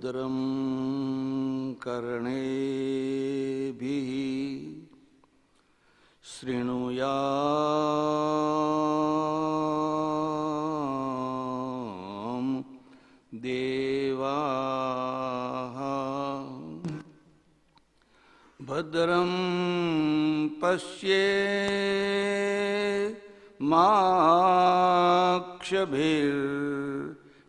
भद्रं कर्णेभिः शृणुयाम देवाः भद्रं पश्ये माक्षभिर्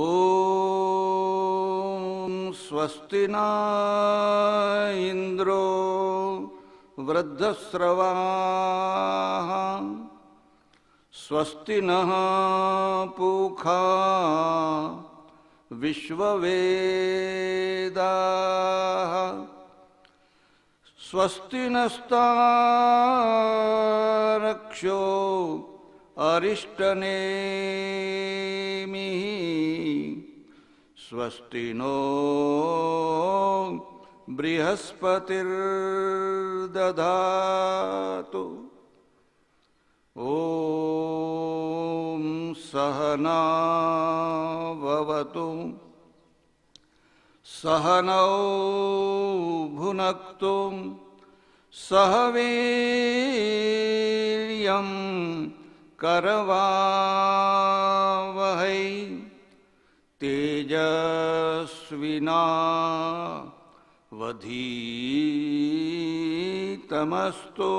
ॐ स्वस्तिना इन्द्रो वृद्धस्रवाः स्वस्ति नः पूखा विश्ववेदाः स्वस्ति नस्तारक्षो અરિષ્ટનેમિ સ્વસ્તિનો બૃહસ્પતિર્દધાતુ ॐ सहनावतु सहनौ भुनक्तु सहवीर्यम् કરવા વહૈ તેજસ્વિના વધીતમસ્તો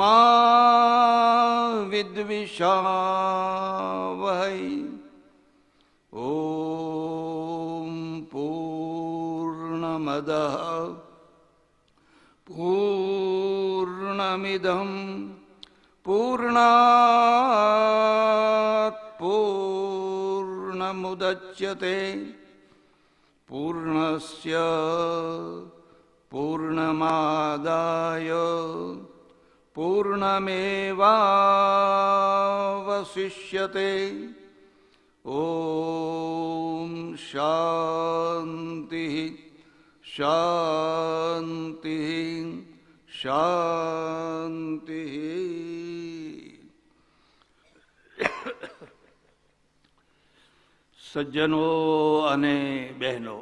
મા વિદ્વિષાવહૈ ॐ પૂર્ણમદ પૂર્ણમિદં પૂર્ણાત પૂર્ણમુદચ્યતે પૂર્ણસ્ય પૂર્ણમાદાય પૂર્ણમેવાવશિષ્યતે ॐ શાંતિ શાંતિ શાંતિ સજ્જનો અને બહેનો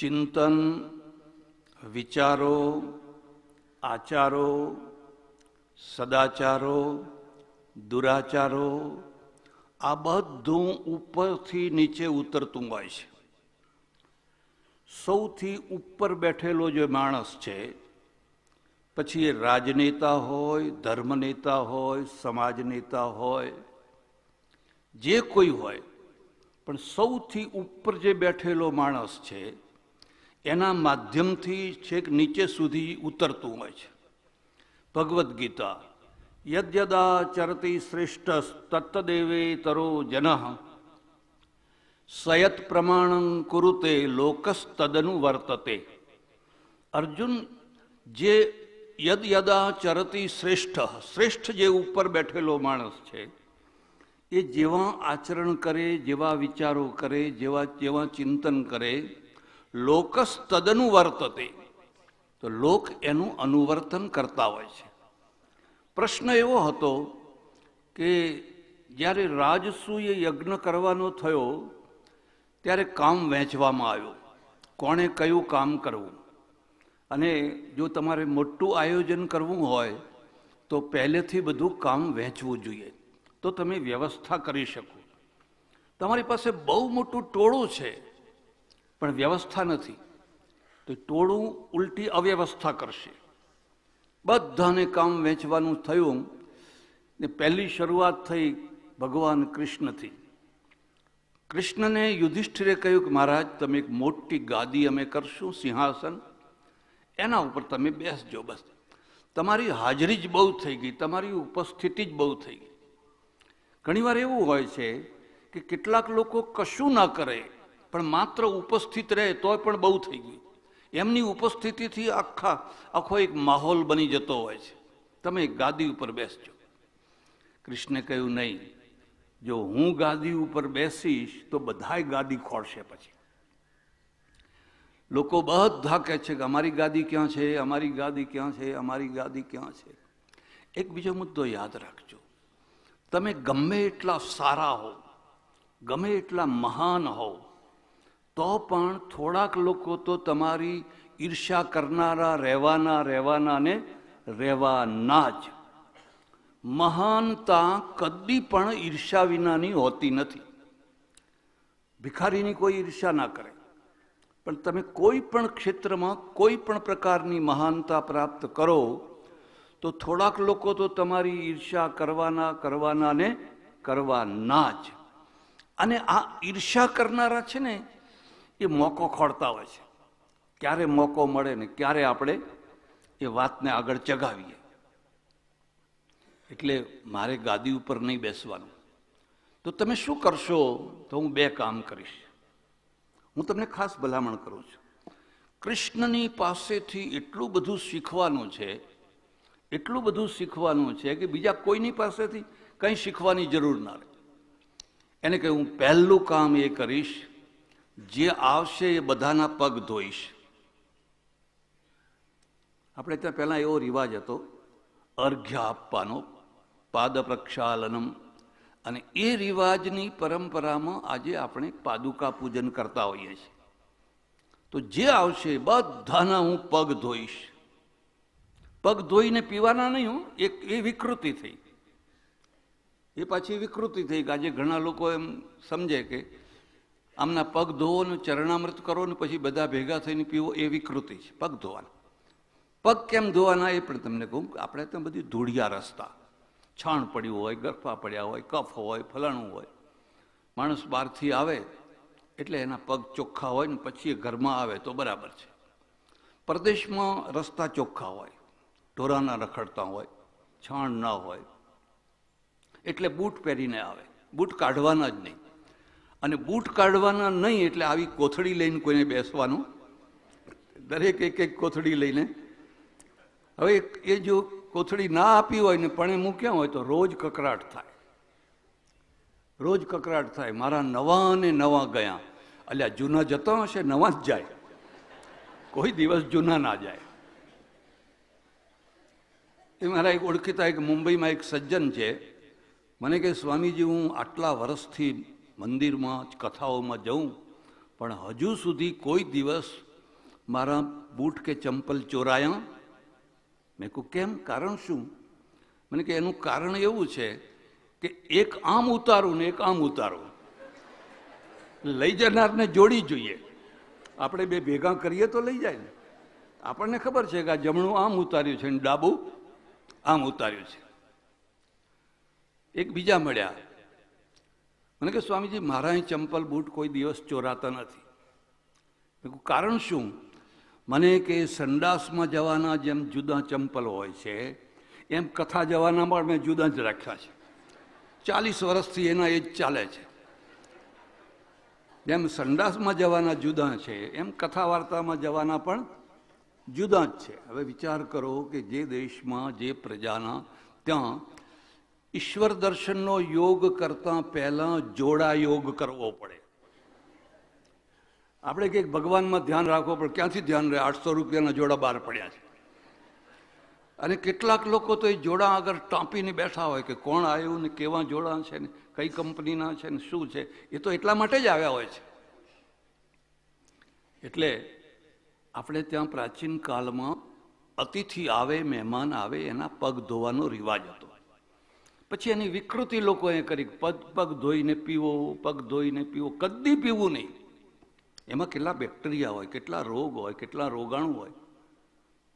ચિંતન વિચારો આચારો સદાચારો દુરાચારો આ બધું ઉપરથી નીચે ઉતરતું હોય છે સૌથી ઉપર બેઠેલો જે માણસ છે પછી એ રાજનેતા હોય ધર્મ નેતા હોય સમાજ નેતા હોય જે કોઈ હોય પણ સૌથી ઉપર જે બેઠેલો માણસ છે એના માધ્યમથી છેક નીચે સુધી ઉતરતું હોય છે ભગવદ્ ગીતા યદ્યદા ચરતી શ્રેષ્ઠ તત્તદેવે તરો જન સયત પ્રમાણં કુરુતે લોકસ તદનું વર્તતે અર્જુન જે યદ યદા ચરતી શ્રેષ્ઠ શ્રેષ્ઠ જે ઉપર બેઠેલો માણસ છે એ જેવા આચરણ કરે જેવા વિચારો કરે જેવા જેવા ચિંતન કરે લોકસ તદનું વર્તતે તો લોક એનું અનુવર્તન કરતા હોય છે પ્રશ્ન એવો હતો કે જ્યારે રાજસૂય યજ્ઞ કરવાનો થયો ત્યારે કામ વહેંચવામાં આવ્યું કોણે કયું કામ કરવું અને જો તમારે મોટું આયોજન કરવું હોય તો પહેલેથી બધું કામ વહેંચવું જોઈએ તો તમે વ્યવસ્થા કરી શકો તમારી પાસે બહુ મોટું ટોળું છે પણ વ્યવસ્થા નથી તો ટોળું ઉલટી અવ્યવસ્થા કરશે બધાને કામ વહેંચવાનું થયું ને પહેલી શરૂઆત થઈ ભગવાન કૃષ્ણથી કૃષ્ણને યુધિષ્ઠિરે કહ્યું કે મહારાજ તમે એક મોટી ગાદી અમે કરશું સિંહાસન એના ઉપર તમે બેસજો બસ તમારી હાજરી જ બહુ થઈ ગઈ તમારી ઉપસ્થિતિ જ બહુ થઈ ગઈ ઘણીવાર એવું હોય છે કે કેટલાક લોકો કશું ના કરે પણ માત્ર ઉપસ્થિત રહે તોય પણ બહુ થઈ ગયું એમની ઉપસ્થિતિથી આખા આખો એક માહોલ બની જતો હોય છે તમે ગાદી ઉપર બેસજો કૃષ્ણે કહ્યું નહીં જો હું ગાદી ઉપર બેસીશ તો બધાય ગાદી ખોળશે પછી લોકો બધા કહે છે કે અમારી ગાદી ક્યાં છે અમારી ગાદી ક્યાં છે અમારી ગાદી ક્યાં છે એક બીજો મુદ્દો યાદ રાખજો તમે ગમે એટલા સારા હો ગમે એટલા મહાન હોવ તો પણ થોડાક લોકો તો તમારી ઈર્ષા કરનારા રહેવાના રહેવાના ને રહેવાના જ મહાનતા કદી પણ ઈર્ષા વિનાની હોતી નથી ભિખારીની કોઈ ઈર્ષા ના કરે પણ તમે કોઈ પણ ક્ષેત્રમાં કોઈ પણ પ્રકારની મહાનતા પ્રાપ્ત કરો તો થોડાક લોકો તો તમારી ઈર્ષા કરવાના કરવાના ને કરવાના જ અને આ ઈર્ષા કરનારા છે ને એ મોકો ખોડતા હોય છે ક્યારે મોકો મળે ને ક્યારે આપણે એ વાતને આગળ ચગાવીએ એટલે મારે ગાદી ઉપર નહીં બેસવાનું તો તમે શું કરશો તો હું બે કામ કરીશ હું તમને ખાસ ભલામણ કરું છું કૃષ્ણની પાસેથી એટલું બધું શીખવાનું છે એટલું બધું શીખવાનું છે કે બીજા કોઈની પાસેથી કંઈ શીખવાની જરૂર ના રહે એને કે હું પહેલું કામ એ કરીશ જે આવશે એ બધાના પગ ધોઈશ આપણે ત્યાં પહેલાં એવો રિવાજ હતો અર્ઘ્ય આપવાનો પાદ પ્રક્ષાલનમ અને એ રિવાજની પરંપરામાં આજે આપણે પાદુકા પૂજન કરતા હોઈએ છીએ તો જે આવશે બધાના હું પગ ધોઈશ પગ ધોઈને પીવાના નહીં હું એક એ વિકૃતિ થઈ એ પાછી વિકૃતિ થઈ કે આજે ઘણા લોકો એમ સમજે કે આમના પગ ધોવો ને ચરણામૃત કરો ને પછી બધા ભેગા થઈને પીવો એ વિકૃતિ છે પગ ધોવાના પગ કેમ ધોવાના એ પણ તમને કહું આપણે ત્યાં બધી ધૂળિયા રસ્તા છાણ પડ્યું હોય ગરફા પડ્યા હોય કફ હોય ફલાણું હોય માણસ બહારથી આવે એટલે એના પગ ચોખ્ખા હોય ને પછી એ ઘરમાં આવે તો બરાબર છે પરદેશમાં રસ્તા ચોખ્ખા હોય ઢોરાના રખડતા હોય છાણ ન હોય એટલે બૂટ પહેરીને આવે બૂટ કાઢવાના જ નહીં અને બૂટ કાઢવાના નહીં એટલે આવી કોથળી લઈને કોઈને બેસવાનું દરેક એક એક કોથળી લઈને હવે એ જો કોથળી ના આપી હોય ને પણે મૂક્યા હોય તો રોજ કકરાટ થાય રોજ કકરાટ થાય મારા નવા ને નવા ગયા અલ્યા જૂના જતા હશે નવા જ જાય કોઈ દિવસ જૂના ના જાય એ મારા એક ઓળખીતા એક મુંબઈમાં એક સજ્જન છે મને કે સ્વામીજી હું આટલા વર્ષથી મંદિરમાં કથાઓમાં જઉં પણ હજુ સુધી કોઈ દિવસ મારા બૂટ કે ચંપલ ચોરાયા મેં કહું કેમ કારણ શું મને કે એનું કારણ એવું છે કે એક આમ ઉતારું ને એક આમ ઉતારું લઈ જનારને જોડી જોઈએ આપણે બે ભેગા કરીએ તો લઈ જાય ને આપણને ખબર છે કે આ જમણું આમ ઉતાર્યું છે ને ડાબું આમ ઉતાર્યું છે એક બીજા મળ્યા મને કે સ્વામીજી મારા ચંપલ બૂટ કોઈ દિવસ ચોરાતા નથી કારણ શું મને કે સંડાસમાં જવાના જેમ જુદા ચંપલ હોય છે એમ કથા જવાના પણ મેં જુદા જ રાખ્યા છે ચાલીસ વર્ષથી એના એ જ ચાલે છે જેમ સંડાસમાં જવાના જુદા છે એમ કથા વાર્તામાં જવાના પણ જુદા જ છે હવે વિચાર કરો કે જે દેશમાં જે પ્રજાના ત્યાં ઈશ્વર દર્શનનો યોગ કરતાં પહેલાં જોડા યોગ કરવો પડે આપણે કંઈક ભગવાનમાં ધ્યાન રાખવો પણ ક્યાંથી ધ્યાન રહે આઠસો રૂપિયાના જોડા બહાર પડ્યા છે અને કેટલાક લોકો તો એ જોડા આગળ ટાંપીને બેઠા હોય કે કોણ આવ્યું ને કેવા જોડા છે ને કઈ કંપનીના છે ને શું છે એ તો એટલા માટે જ આવ્યા હોય છે એટલે આપણે ત્યાં પ્રાચીન કાળમાં અતિથિ આવે મહેમાન આવે એના પગ ધોવાનો રિવાજ હતો પછી એની વિકૃતિ લોકોએ કરી પગ પગ ધોઈને પીવો પગ ધોઈને પીવો કદી પીવું નહીં એમાં કેટલા બેક્ટેરિયા હોય કેટલા રોગ હોય કેટલા રોગાણુ હોય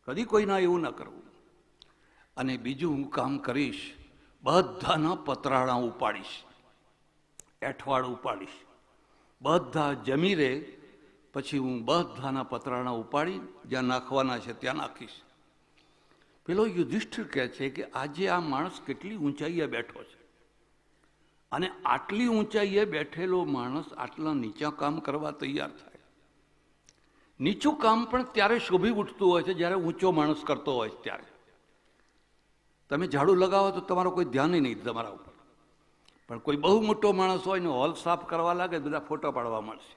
કદી કોઈના એવું ન કરવું અને બીજું હું કામ કરીશ બધાના પતરાણા ઉપાડીશ એઠવાડ ઉપાડીશ બધા જમી રહે પછી હું બધાના પતરાણા ઉપાડી જ્યાં નાખવાના છે ત્યાં નાખીશ પેલો યુધિષ્ઠિર કહે છે કે આજે આ માણસ કેટલી ઊંચાઈએ બેઠો છે અને આટલી ઊંચાઈએ બેઠેલો માણસ આટલા નીચા કામ કરવા તૈયાર થાય નીચું કામ પણ ત્યારે શોભી ઉઠતું હોય છે જ્યારે ઊંચો માણસ કરતો હોય ત્યારે તમે ઝાડુ લગાવો તો તમારો કોઈ ધ્યાન નહીં તમારા ઉપર પણ કોઈ બહુ મોટો માણસ હોય ને હોલ સાફ કરવા લાગે બધા ફોટો પાડવા મળશે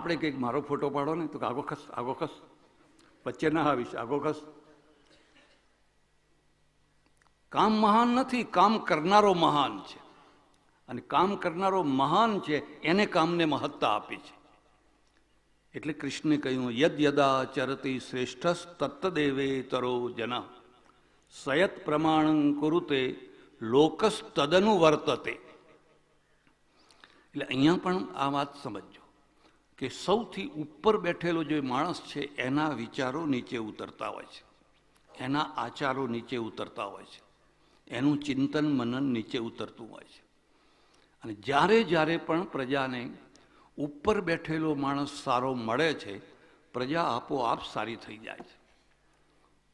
આપણે કંઈક મારો ફોટો પાડો ને તો આગો ખસ આગો ખસ વચ્ચે ના આવીશ આગો ખસ કામ મહાન નથી કામ કરનારો મહાન છે અને કામ કરનારો મહાન છે એને કામને મહત્તા આપી છે એટલે કૃષ્ણે કહ્યું યદ યદા ચરતી શ્રેષ્ઠસ તત્તદેવે તરો જના સયત પ્રમાણ કુરુતે લોકસ તદનું વર્તતે એટલે અહીંયા પણ આ વાત સમજો કે સૌથી ઉપર બેઠેલો જે માણસ છે એના વિચારો નીચે ઉતરતા હોય છે એના આચારો નીચે ઉતરતા હોય છે એનું ચિંતન મનન નીચે ઉતરતું હોય છે અને જ્યારે જ્યારે પણ પ્રજાને ઉપર બેઠેલો માણસ સારો મળે છે પ્રજા આપોઆપ સારી થઈ જાય છે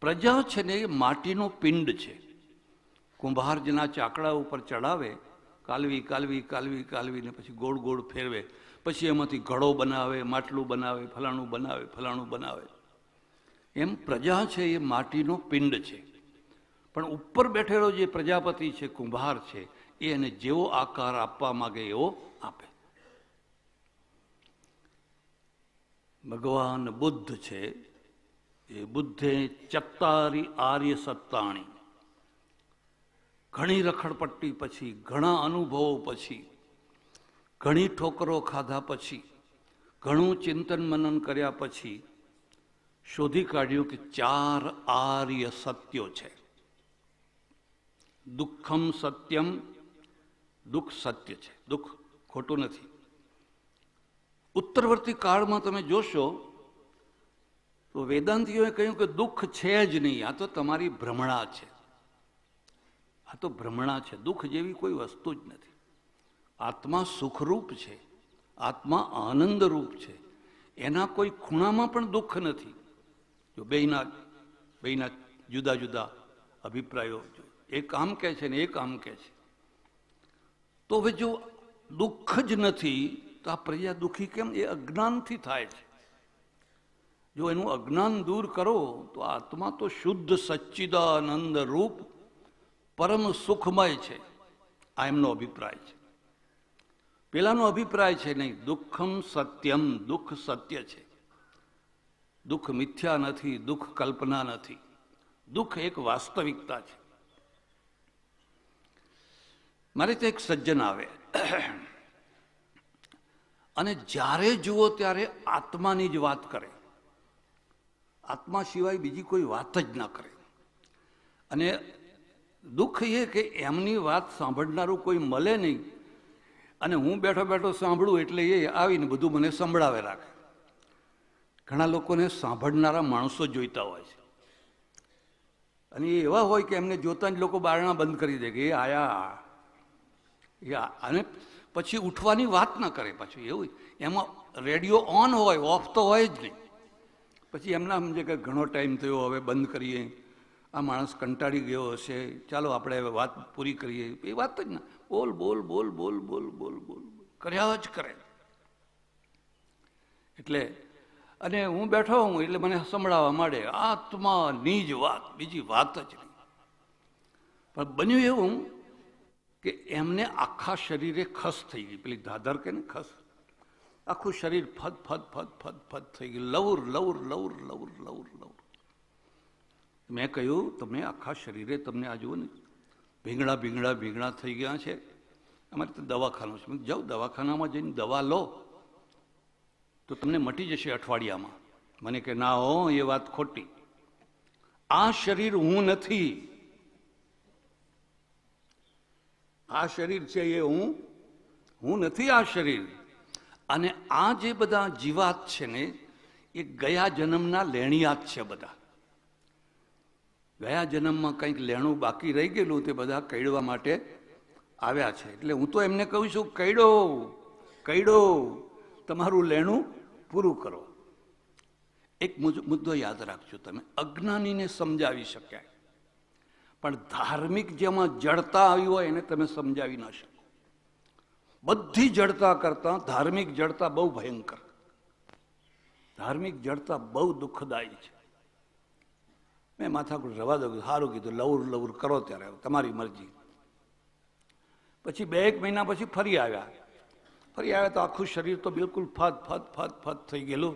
પ્રજા છે ને એ માટીનો પિંડ છે કુંભારજીના ચાકડા ઉપર ચડાવે કાલવી કાલવી કાલવી કાલવીને પછી ગોળ ગોળ ફેરવે પછી એમાંથી ઘડો બનાવે માટલું બનાવે ફલાણું બનાવે ફલાણું બનાવે એમ પ્રજા છે એ માટીનો પિંડ છે પણ ઉપર બેઠેલો જે પ્રજાપતિ છે કુંભાર છે એને જેવો આકાર આપવા માગે એવો આપે ભગવાન બુદ્ધ છે એ બુદ્ધે ચત્તારી આર્ય સત્તાણી ઘણી રખડપટ્ટી પછી ઘણા અનુભવો પછી ઘણી ઠોકરો ખાધા પછી ઘણું ચિંતન મનન કર્યા પછી શોધી કાઢ્યું કે ચાર આર્ય સત્યો છે દુઃખમ સત્યમ દુઃખ સત્ય છે દુઃખ ખોટું નથી ઉત્તરવર્તી કાળમાં તમે જોશો તો વેદાંતિઓએ કહ્યું કે દુઃખ છે જ નહીં આ તો તમારી ભ્રમણા છે આ તો ભ્રમણા છે દુઃખ જેવી કોઈ વસ્તુ જ નથી આત્મા સુખરૂપ છે આત્મા આનંદરૂપ છે એના કોઈ ખૂણામાં પણ દુઃખ નથી જો બેના બેના જુદા જુદા અભિપ્રાયો એક આમ કહે છે ને એક આમ કહે છે તો હવે જો દુઃખ જ નથી તો આ પ્રજા દુઃખી કેમ એ અજ્ઞાનથી થાય છે જો એનું અજ્ઞાન દૂર કરો તો આત્મા તો શુદ્ધ સચ્ચિદાનંદ રૂપ પરમ સુખમય છે આ એમનો અભિપ્રાય છે પેલાનો અભિપ્રાય છે નહીં દુઃખમ સત્યમ દુઃખ સત્ય છે દુઃખ મિથ્યા નથી દુઃખ કલ્પના નથી દુઃખ એક વાસ્તવિકતા છે મારે ત્યાં એક સજ્જન આવે અને જ્યારે જુઓ ત્યારે આત્માની જ વાત કરે આત્મા સિવાય બીજી કોઈ વાત જ ના કરે અને દુઃખ એ કે એમની વાત સાંભળનારું કોઈ મળે નહીં અને હું બેઠો બેઠો સાંભળું એટલે એ આવીને બધું મને સંભળાવે રાખે ઘણા લોકોને સાંભળનારા માણસો જોઈતા હોય છે અને એ એવા હોય કે એમને જોતા જ લોકો બારણા બંધ કરી દે કે એ આયા અને પછી ઉઠવાની વાત ન કરે પાછું એવું એમાં રેડિયો ઓન હોય ઓફ તો હોય જ નહીં પછી એમના સમજે કે ઘણો ટાઈમ થયો હવે બંધ કરીએ આ માણસ કંટાળી ગયો હશે ચાલો આપણે હવે વાત પૂરી કરીએ એ વાત જ ના બોલ બોલ બોલ બોલ બોલ બોલ બોલ કર્યા જ કરે એટલે અને હું બેઠો હું એટલે મને સંભળાવવા માંડે આત્માની જ વાત બીજી વાત જ નહીં પણ બન્યું એવું કે એમને આખા શરીરે ખસ થઈ ગઈ પેલી દાદર કે ને ખસ આખું શરીર ફદ ફદ ફદ ફદ ફદ થઈ ગયું lover lover lover lover lover lover મેં કહ્યું તમે આખા શરીરે તમને આ જુઓ ને ભીંગડા ભીંગડા ભીંગડા થઈ ગયા છે અમારે તો દવાખાનું છે જાઓ દવાખાનામાં જઈને દવા લો તો તમને મટી જશે અઠવાડિયામાં મને કે ના હો એ વાત ખોટી આ શરીર હું નથી આ શરીર છે એ હું હું નથી આ શરીર અને આ જે બધા જીવાત છે ને એ ગયા જન્મના લેણિયાત છે બધા ગયા જન્મમાં કંઈક લેણું બાકી રહી ગયેલું તે બધા કૈડવા માટે આવ્યા છે એટલે હું તો એમને કહું છું કૈડો કૈડો તમારું લેણું પૂરું કરો એક મુદ્દો યાદ રાખજો તમે અજ્ઞાનીને સમજાવી શક્યા પણ ધાર્મિક જેમાં જડતા આવી હોય એને તમે સમજાવી ના શકો બધી જડતા કરતા ધાર્મિક જડતા બહુ ભયંકર ધાર્મિક જડતા બહુ દુઃખદાયી છે મેં માથાકૂટ રવા દઉં સારું કીધું લવર લવર કરો ત્યારે તમારી મરજી પછી બે એક મહિના પછી ફરી આવ્યા ફરી આવ્યા તો આખું શરીર તો બિલકુલ ફત ફત ફત ફત થઈ ગયેલું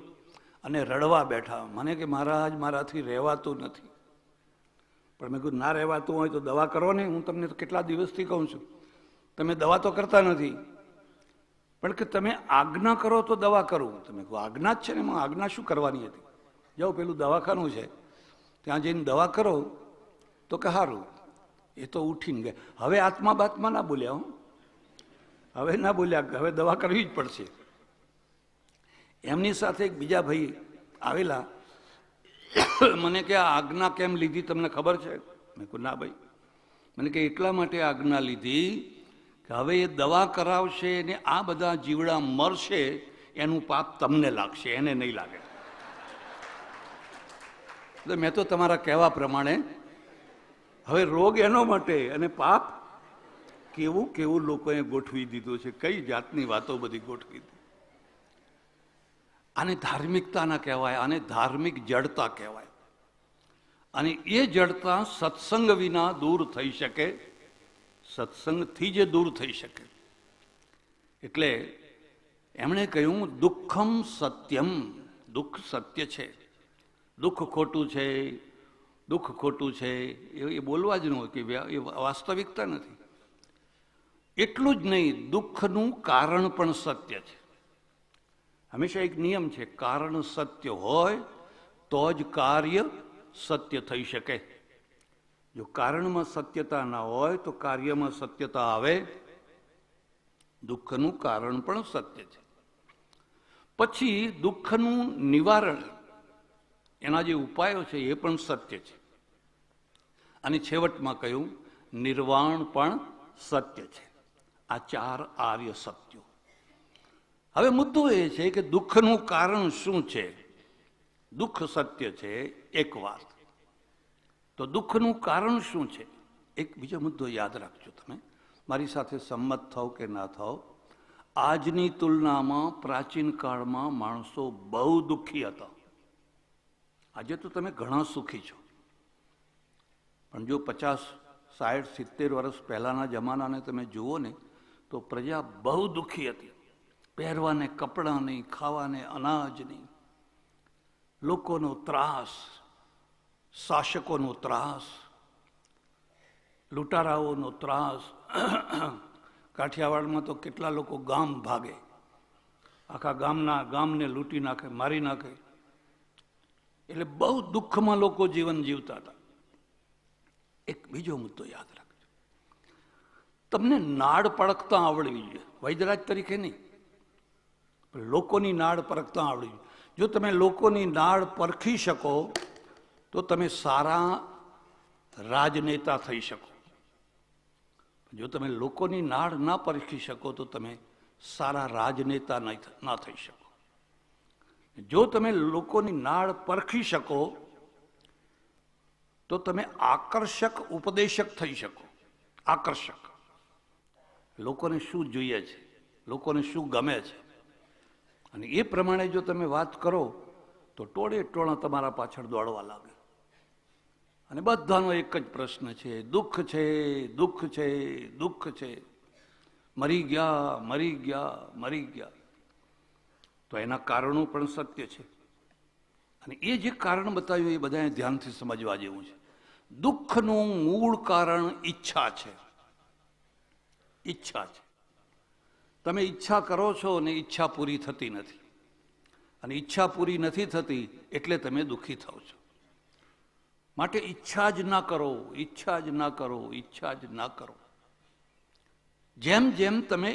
અને રડવા બેઠા મને કે મહારાજ મારાથી રહેવાતું નથી પણ મેં કીધું ના રહેવાતું હોય તો દવા કરો ને હું તમને કેટલા દિવસથી કહું છું તમે દવા તો કરતા નથી પણ કે તમે આજ્ઞા કરો તો દવા કરું તમે કહો આજ્ઞા જ છે ને એમાં આજ્ઞા શું કરવાની હતી જાઓ પેલું દવાખાનું છે ત્યાં જઈને દવા કરો તો કે સારું એ તો ઉઠીને ગયા હવે આત્મા બાત્મા ના બોલ્યા હું હવે ના બોલ્યા હવે દવા કરવી જ પડશે એમની સાથે એક બીજા ભાઈ આવેલા મને કે આ આજ્ઞા કેમ લીધી તમને ખબર છે મેં કહું ના ભાઈ મને કે એટલા માટે આજ્ઞા લીધી કે હવે એ દવા કરાવશે ને આ બધા જીવડા મરશે એનું પાપ તમને લાગશે એને નહીં લાગે એટલે મેં તો તમારા કહેવા પ્રમાણે હવે રોગ એનો માટે અને પાપ કેવું કેવું લોકોએ ગોઠવી દીધું છે કઈ જાતની વાતો બધી ગોઠવી દીધી આને ધાર્મિકતાના કહેવાય આને ધાર્મિક જડતા કહેવાય અને એ જડતા સત્સંગ વિના દૂર થઈ શકે સત્સંગથી જ દૂર થઈ શકે એટલે એમણે કહ્યું દુઃખમ સત્યમ દુઃખ સત્ય છે દુઃખ ખોટું છે દુઃખ ખોટું છે એ બોલવા જ ન હોય કે એ વાસ્તવિકતા નથી એટલું જ નહીં દુઃખનું કારણ પણ સત્ય છે હંમેશા એક નિયમ છે કારણ સત્ય હોય તો જ કાર્ય સત્ય થઈ શકે જો કારણમાં સત્યતા ના હોય તો કાર્યમાં સત્યતા આવે દુઃખનું કારણ પણ સત્ય છે પછી દુઃખનું નિવારણ એના જે ઉપાયો છે એ પણ સત્ય છે અને છેવટમાં કહ્યું નિર્વાણ પણ સત્ય છે આ ચાર આર્ય સત્યો હવે મુદ્દો એ છે કે દુઃખનું કારણ શું છે દુઃખ સત્ય છે એક વાત તો દુઃખનું કારણ શું છે એક બીજો મુદ્દો યાદ રાખજો તમે મારી સાથે સંમત થાવ કે ના થાવ આજની તુલનામાં પ્રાચીન કાળમાં માણસો બહુ દુઃખી હતા આજે તો તમે ઘણા સુખી છો પણ જો પચાસ સાઠ સિત્તેર વર્ષ પહેલાંના જમાનાને તમે જુઓ ને તો પ્રજા બહુ દુઃખી હતી પહેરવાને કપડાં નહીં ખાવાને અનાજ નહીં લોકોનો ત્રાસ શાસકોનો ત્રાસ લૂંટારાઓનો ત્રાસ કાઠિયાવાડમાં તો કેટલા લોકો ગામ ભાગે આખા ગામના ગામને લૂંટી નાખે મારી નાખે એટલે બહુ દુઃખમાં લોકો જીવન જીવતા હતા એક બીજો મુદ્દો યાદ રાખજો તમને નાડ પડકતા આવડવી જોઈએ વૈદરાજ તરીકે નહીં લોકોની નાળ પરખતા આવડવી જો તમે લોકોની નાળ પરખી શકો તો તમે સારા રાજનેતા થઈ શકો જો તમે લોકોની નાળ ના પરખી શકો તો તમે સારા રાજનેતા ના થઈ શકો જો તમે લોકોની નાળ પરખી શકો તો તમે આકર્ષક ઉપદેશક થઈ શકો આકર્ષક લોકોને શું જોઈએ છે લોકોને શું ગમે છે અને એ પ્રમાણે જો તમે વાત કરો તો ટોળે ટોળા તમારા પાછળ દોડવા લાગે અને બધાનો એક જ પ્રશ્ન છે દુઃખ છે દુઃખ છે દુઃખ છે મરી ગયા મરી ગયા મરી ગયા તો એના કારણો પણ સત્ય છે અને એ જે કારણ બતાવ્યું એ બધાએ ધ્યાનથી સમજવા જેવું છે દુઃખનું મૂળ કારણ ઈચ્છા છે ઈચ્છા છે તમે ઈચ્છા કરો છો અને ઈચ્છા પૂરી થતી નથી અને ઈચ્છા પૂરી નથી થતી એટલે તમે દુઃખી થાઓ છો માટે ઈચ્છા જ ના કરો ઈચ્છા જ ના કરો ઈચ્છા જ ના કરો જેમ જેમ તમે